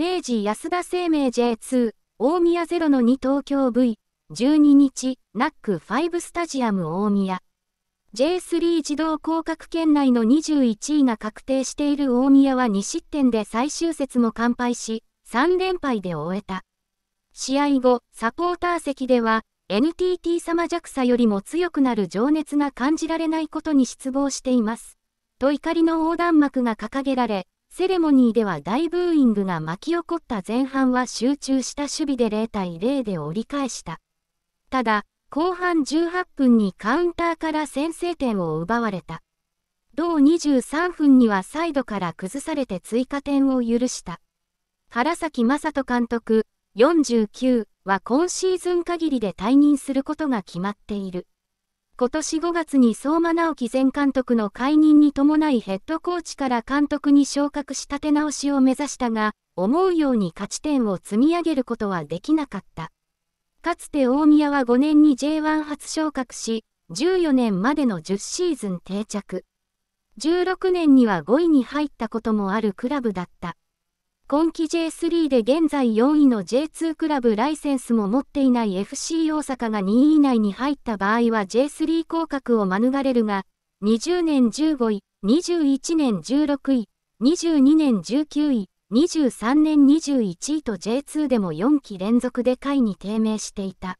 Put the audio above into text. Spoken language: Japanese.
明治安田生命 J2、大宮0の2東京 V、12日、ナック5スタジアム大宮。J3 自動降格圏内の21位が確定している大宮は2失点で最終節も完敗し、3連敗で終えた。試合後、サポーター席では、NTT 様弱さよりも強くなる情熱が感じられないことに失望しています。と怒りの横断幕が掲げられ、セレモニーでは大ブーイングが巻き起こった前半は集中した守備で0対0で折り返した。ただ、後半18分にカウンターから先制点を奪われた。同23分にはサイドから崩されて追加点を許した。原崎正人監督49は今シーズン限りで退任することが決まっている。今年5月に相馬直樹前監督の解任に伴いヘッドコーチから監督に昇格し立て直しを目指したが、思うように勝ち点を積み上げることはできなかった。かつて大宮は5年に J1 初昇格し、14年までの10シーズン定着。16年には5位に入ったこともあるクラブだった。今季 J3 で現在4位の J2 クラブライセンスも持っていない FC 大阪が2位以内に入った場合は J3 降格を免れるが、20年15位、21年16位、22年19位、23年21位と J2 でも4期連続で下位に低迷していた。